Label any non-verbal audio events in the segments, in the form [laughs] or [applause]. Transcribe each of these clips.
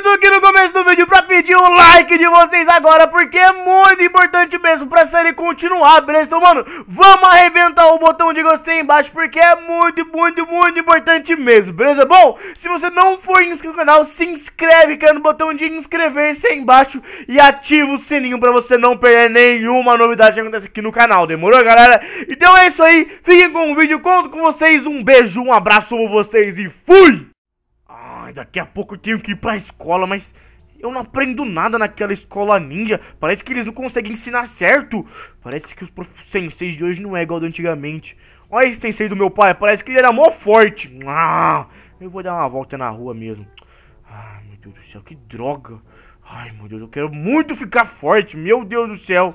aproveito aqui no começo do vídeo pra pedir o like de vocês agora, porque é muito importante mesmo pra série continuar, beleza? Então, mano, vamos arrebentar o botão de gostei embaixo, porque é muito, muito, muito importante mesmo, beleza? Bom, se você não for inscrito no canal, se inscreve, cara, é no botão de inscrever-se aí embaixo e ativa o sininho pra você não perder nenhuma novidade que acontece aqui no canal, demorou, galera? Então é isso aí, fiquem com o vídeo, conto com vocês, um beijo, um abraço com vocês e fui! Ai, daqui a pouco eu tenho que ir pra escola, mas eu não aprendo nada naquela escola ninja. Parece que eles não conseguem ensinar certo. Parece que os senseis de hoje não é igual do antigamente. Olha esse sensei do meu pai, parece que ele era mó forte. Ah, eu vou dar uma volta na rua mesmo. Ai, meu Deus do céu, que droga. Ai, meu Deus, eu quero muito ficar forte, meu Deus do céu.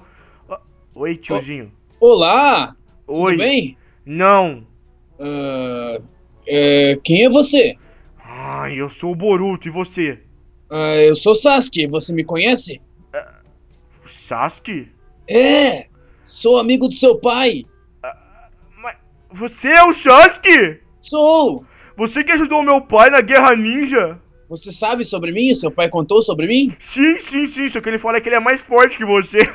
Ah, oi, tiozinho. Olá! Oi. Tudo bem? Não. Uh, é, quem é você? Ah, eu sou o Boruto, e você? Ah, eu sou Sasuke, você me conhece? Ah, Sasuke? É! Sou amigo do seu pai! Ah, mas você é o Sasuke? Sou! Você que ajudou meu pai na Guerra Ninja? Você sabe sobre mim? Seu pai contou sobre mim? Sim, sim, sim, só que ele fala que ele é mais forte que você. [laughs]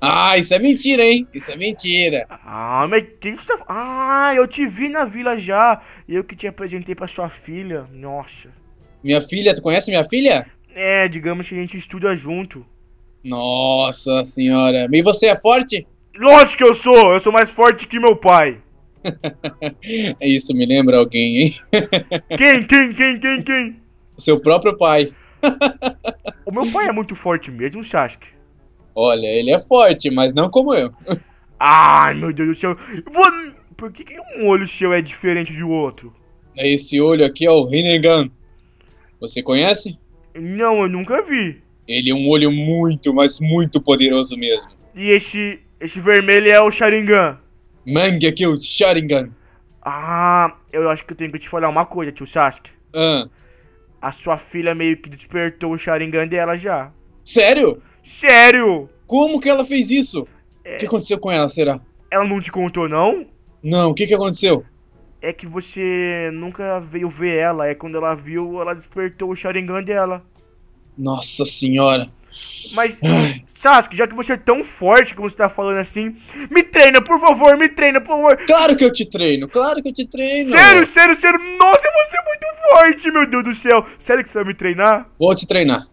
Ah, isso é mentira, hein? Isso é mentira. Ah, mas que que você tá... Ah, eu te vi na vila já. E eu que te apresentei pra sua filha. Nossa. Minha filha, tu conhece minha filha? É, digamos que a gente estuda junto. Nossa senhora. E você é forte? Lógico que eu sou. Eu sou mais forte que meu pai. [laughs] É isso me lembra alguém, hein? [laughs] quem, quem, quem, quem, quem? O seu próprio pai. [laughs] o meu pai é muito forte mesmo, Sasuke. Olha, ele é forte, mas não como eu. Ai, meu Deus do céu. Por que, que um olho seu é diferente do outro? É, esse olho aqui é o Rinnegan. Você conhece? Não, eu nunca vi. Ele é um olho muito, mas muito poderoso mesmo. E esse, esse vermelho é o Sharingan. Mangue aqui o Sharingan. Ah, eu acho que eu tenho que te falar uma coisa, tio Sasuke. Ah. A sua filha meio que despertou o Sharingan dela já. Sério? Sério? Como que ela fez isso? É... O que é. aconteceu com ela, será? Ela não te contou, não? Não, o que, que aconteceu? É que você nunca veio ver ela. É quando ela viu, ela despertou o Sharingan dela. Nossa senhora. Mas, Ai. Sasuke, já que você é tão forte como você tá falando assim, me treina, por favor, me treina, por favor. Claro que eu te treino, claro que eu te treino. Sério, sério, sério. Nossa, você é muito forte, meu Deus do céu. Sério que você vai me treinar? Vou te treinar.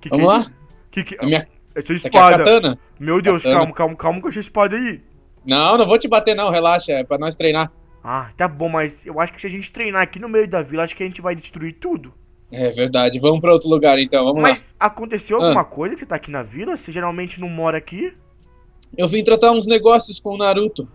Que Vamos que... É lá? Que que... Minha... Eu tinha espada. É Meu Deus, katana. calma, calma, calma que eu tinha espada aí. Não, não vou te bater não, relaxa, é pra nós treinar. Ah, tá bom, mas eu acho que se a gente treinar aqui no meio da vila, acho que a gente vai destruir tudo. É verdade, vamos pra outro lugar então, vamos mas lá. Mas aconteceu ah. alguma ah. coisa que você tá aqui na vila? Você geralmente não mora aqui? Eu vim tratar uns negócios com o Naruto.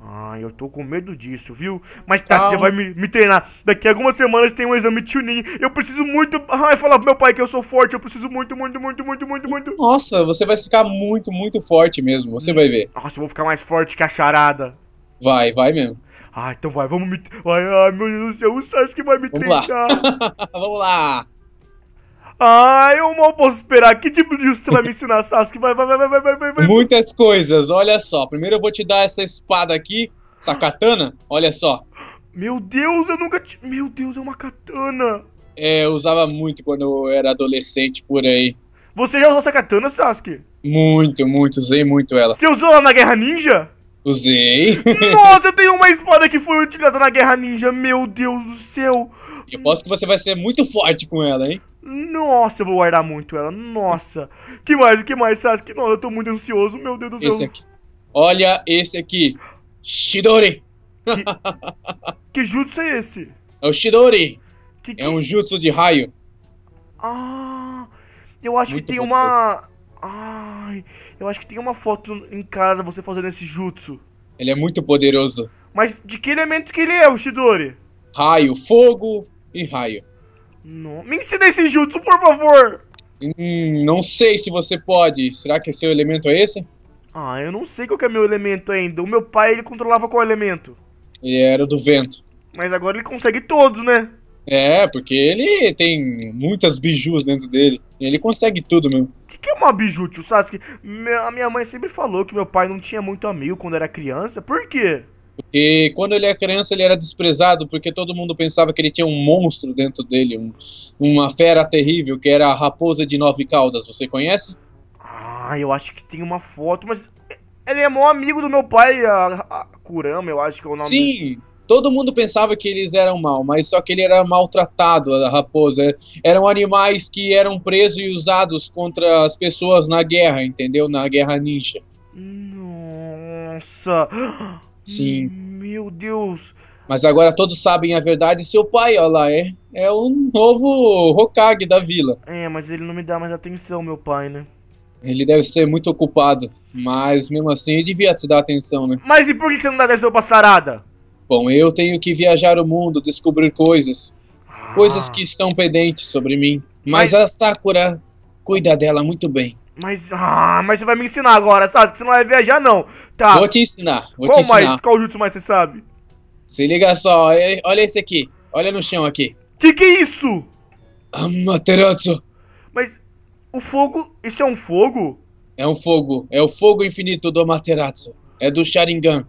Ah, eu tô com medo disso, viu? Mas tá, você vai me, me, treinar. Daqui a algumas semanas tem um exame de Chunin. Eu preciso muito. Ai, falar pro meu pai que eu sou forte. Eu preciso muito, muito, muito, muito, muito, muito. Nossa, você vai ficar muito, muito forte mesmo. Você vai ver. Nossa, eu vou ficar mais forte que a charada. Vai, vai mesmo. Ah, então vai, vamos me. Ai, ai meu Deus do céu, o Sasuke vai me vamos treinar. Lá. [laughs] vamos lá. Ah, eu mal posso esperar. Que tipo de você vai me [laughs] ensinar, Sasuke? Vai, vai, vai, vai, vai, vai, vai. Muitas coisas, olha só. Primeiro eu vou te dar essa espada aqui, essa katana, olha só. Meu Deus, eu nunca te... Meu Deus, é uma katana. É, eu usava muito quando eu era adolescente por aí. Você já usou essa katana, Sasuke? Muito, muito, usei muito ela. Você usou ela na Guerra Ninja? Usei. [laughs] Nossa, eu tenho uma espada que foi utilizada na Guerra Ninja, meu Deus do céu. Eu posso que você vai ser muito forte com ela, hein? Nossa, eu vou guardar muito ela. Nossa. Que mais? O que mais, Sasuke? Nossa, eu tô muito ansioso. Meu Deus do céu. Esse aqui. Olha esse aqui. Shidori. Que, que jutsu é esse? É o Shidori. Que, que... É um jutsu de raio. Ah. Eu acho muito que tem uma... Ai, eu acho que tem uma foto em casa você fazendo esse jutsu. Ele é muito poderoso. Mas de que elemento que ele é, o Shidori? Raio, fogo e raio. Não. Me ensina esse jutsu, por favor! Hum, não sei se você pode. Será que seu elemento é esse? Ah, eu não sei qual é meu elemento ainda. O meu pai, ele controlava qual elemento? Ele era do vento. Mas agora ele consegue todos, né? É, porque ele tem muitas bijus dentro dele. Ele consegue tudo mesmo. O que, que, é uma biju, tio Sasuke? a minha mãe sempre falou que meu pai não tinha muito amigo quando era criança. Por quê? Porque quando ele era é criança ele era desprezado, porque todo mundo pensava que ele tinha um monstro dentro dele, um, uma fera terrível, que era a raposa de nove caudas. Você conhece? Ah, eu acho que tem uma foto, mas ele é maior amigo do meu pai, a, a Kurama, eu acho que é o nome Sim, dele. todo mundo pensava que eles eram mal, mas só que ele era maltratado, a raposa. Eram animais que eram presos e usados contra as pessoas na guerra, entendeu? Na guerra ninja. Nossa! Sim. Meu Deus. Mas agora todos sabem a verdade. Seu pai, olha lá, é, é o novo Hokage da vila. É, mas ele não me dá mais atenção, meu pai, né? Ele deve ser muito ocupado. Mas mesmo assim, ele devia te dar atenção, né? Mas e por que você não dá atenção pra Sarada? Bom, eu tenho que viajar o mundo, descobrir coisas. Coisas ah. que estão pendentes sobre mim. Mas, mas a Sakura cuida dela muito bem. Mas, ah, mas você vai me ensinar agora, Sasuke, você não vai viajar não. Tá. Vou te ensinar, vou qual te mais, ensinar. Qual jutsu mais você sabe? Se liga só, olha, esse aqui. Olha no chão aqui. Que que é isso? Amaterasu. Mas, o fogo, isso é um fogo? É um fogo, é o fogo infinito do Amaterasu. É do Sharingan.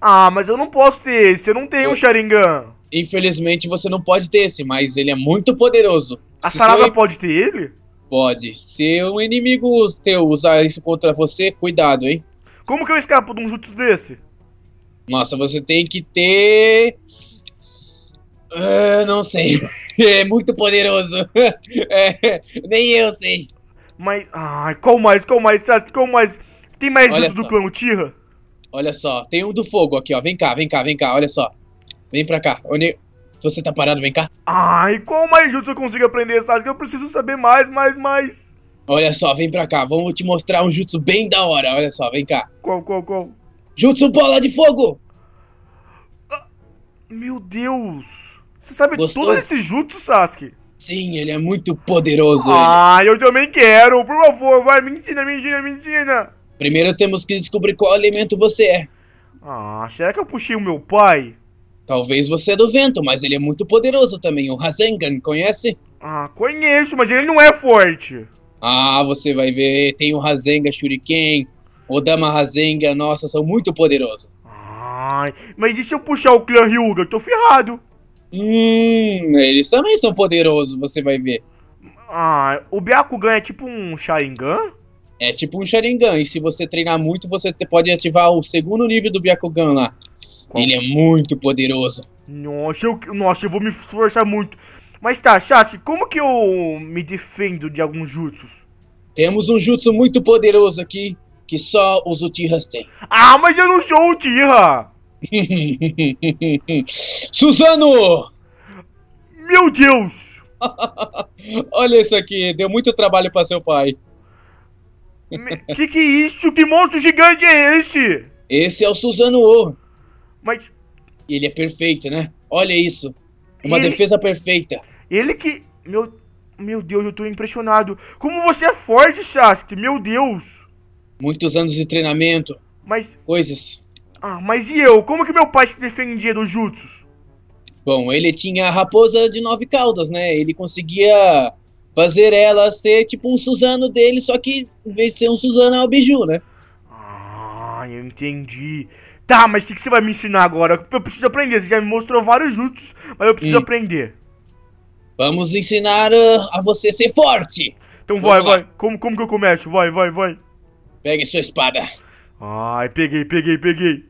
Ah, mas eu não posso ter esse, eu não tenho eu... um Sharingan. Infelizmente você não pode ter esse, mas ele é muito poderoso. A Sarada pode ter ele? Pode. Se um inimigo teu usar isso contra você, cuidado, hein? Como que eu escapo de um jutsu desse? Nossa, você tem que ter. Uh, não sei. [laughs] É muito poderoso. [laughs] É, nem eu sei. Mas. Ai, qual mais? Qual mais? Qual mais? Tem mais jutsu do clã Uchiha? Olha só, tem um do fogo aqui, ó. Vem cá, vem cá, vem cá, olha só. Vem pra cá. Você tá parado, vem cá. Ai, qual mais jutsu eu consigo aprender, Sasuke? Eu preciso saber mais, mais, mais. Olha só, vem pra cá. Vamos te mostrar um jutsu bem da hora. Olha só, vem cá. Qual, qual, qual? Jutsu Bola de Fogo! Ah, meu Deus! Você sabe Gostou? todo esse jutsu, Sasuke? Sim, ele é muito poderoso. Ah, ele. eu também quero. Por favor, vai, me ensina, me ensina, me ensina. Primeiro temos que descobrir qual alimento você é. Ah, será que eu puxei o meu pai? Talvez você é do vento, mas ele é muito poderoso também, o Rasengan, conhece? Ah, conheço, mas ele não é forte. Ah, você vai ver, tem o Rasengan Shuriken, o Dama Rasengan, nossa, são muito poderosos. Ai, mas e se eu puxar o clã Ryuga? Eu tô ferrado. Hum, eles também são poderosos, você vai ver. Ah, o Byakugan é tipo um Sharingan? É tipo um Sharingan, e se você treinar muito, você pode ativar o segundo nível do Byakugan lá, qual? Ele é, é muito poderoso. Nossa eu, nossa, eu vou me esforçar muito. Mas tá, Chassi, como que eu me defendo de alguns jutsus? Temos um jutsu muito poderoso aqui, que só os Uchihas têm. Ah, mas eu não sou Uchiha! [laughs] Suzano! Meu Deus! [laughs] Olha isso aqui, deu muito trabalho para seu pai. Que que é isso? Que monstro gigante é esse? Esse é o Suzano O, mas. ele é perfeito, né? Olha isso. Uma ele... defesa perfeita. Ele que. Meu... Meu Deus, eu tô impressionado. Como você é forte, Sasuke, meu Deus. Muitos anos de treinamento. Mas. Coisas. Ah, mas e eu? Como que meu pai se defendia dos jutsus? Bom, ele tinha a raposa de nove caudas, né? Ele conseguia fazer ela ser tipo um Suzano dele, só que em vez de ser um Suzano é o um Biju, né? Ah, eu entendi. Tá, mas o que, que, você vai me ensinar agora? Eu preciso aprender. Você já me mostrou vários jutsus, mas eu preciso aprender. Vamos ensinar uh, a você ser forte. Então Vamos vai, lá. vai. Como, como que eu começo? Vai, vai, vai. Pegue sua espada. Ai, peguei, peguei, peguei.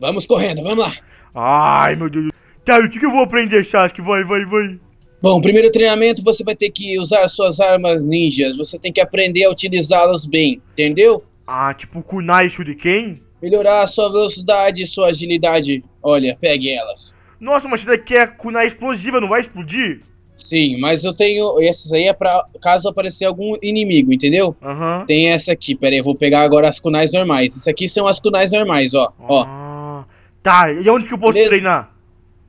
Vamos correndo, vamos lá. Ai, meu Deus. Tá, o que, eu vou aprender, Sasuke? Vai, vai, vai. Bom, primeiro treinamento você vai ter que usar suas armas ninjas. Você tem que aprender a utilizá-las bem, entendeu? Ah, tipo kunai shuriken? melhorar a sua velocidade e sua agilidade. Olha, pegue elas. Nossa, mas isso daqui é kunai explosiva, não vai explodir? Sim, mas eu tenho. Essas aí é pra caso aparecer algum inimigo, entendeu? Uhum. Tem essa aqui, pera aí, eu vou pegar agora as kunais normais. Isso aqui são as kunais normais, ó. Ah, ó. Tá, e onde que eu posso Beleza? treinar?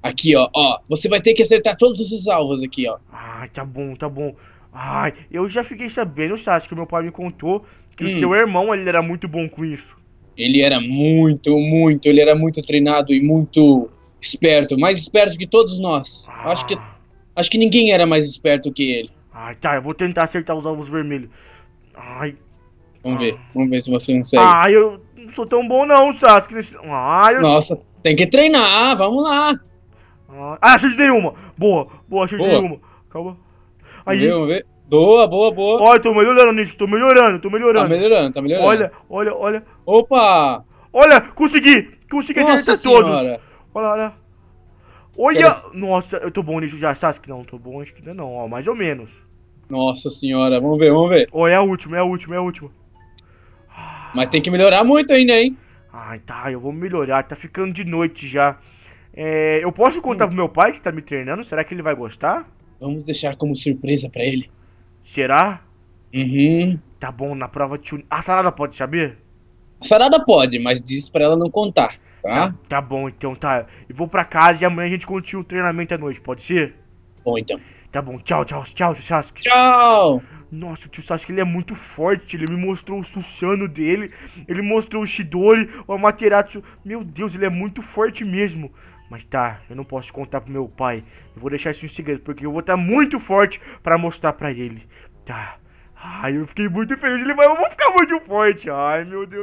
Aqui, ó, ó. Você vai ter que acertar todos esses alvos aqui, ó. Ah, tá bom, tá bom. Ai, eu já fiquei sabendo, Sasuke, que meu pai me contou que hum. o seu irmão ele era muito bom com isso ele era muito, muito, ele era muito treinado e muito esperto, mais esperto que todos nós. Ah. Acho que ah. acho que ninguém era mais esperto que ele. Ai, tá, eu vou tentar acertar os ovos vermelhos. Ai. Vamos ver, ah. vamos ver se você consegue. Ai, ah, eu não sou tão bom não, Sasuke. Ai, eu... Nossa, tem que treinar, vamos lá. Ah, acertei uma. Boa, boa, acertei boa. uma. Calma. Aí, vamos ver, vamos ver. Boa, boa, boa. Olha, tô melhorando nisso, tô melhorando, tô melhorando. Tá melhorando, tá melhorando. Olha, olha, olha. Opa! Olha, consegui! Consegui acertar todos. Olha, olha. Olha! Quero... Nossa, eu tô bom nisso já, que Não, tô bom, acho que ainda é não, ó, mais ou menos. Nossa senhora, vamos ver, vamos ver. Olha, é a última, é a última, é a última. Ah. Mas tem que melhorar muito ainda, hein? Ai, tá, eu vou melhorar, tá ficando de noite já. É, eu posso contar hum. pro meu pai que tá me treinando? Será que ele vai gostar? Vamos deixar como surpresa para ele. Será? Uhum. Tá bom, na prova de tune. A Sarada pode saber? A Sarada pode, mas diz pra ela não contar, tá? tá? tá bom, então tá. Eu vou pra casa e amanhã a gente continua o treinamento à noite, pode ser? Bom, então. Tá bom, tchau, tchau, tchau, tchau, Sasuke. Tchau! Nossa, o tio Sasuke ele é muito forte, ele me mostrou o Susano dele, ele mostrou o Shidori, o Amaterasu. Meu Deus, ele é muito forte mesmo. Mas tá, eu não posso contar pro meu pai. Eu vou deixar isso em segredo, porque eu vou estar tá muito forte pra mostrar pra ele. Tá. Ai, eu fiquei muito feliz. Ele vai, eu vou ficar muito forte. Ai, meu Deus.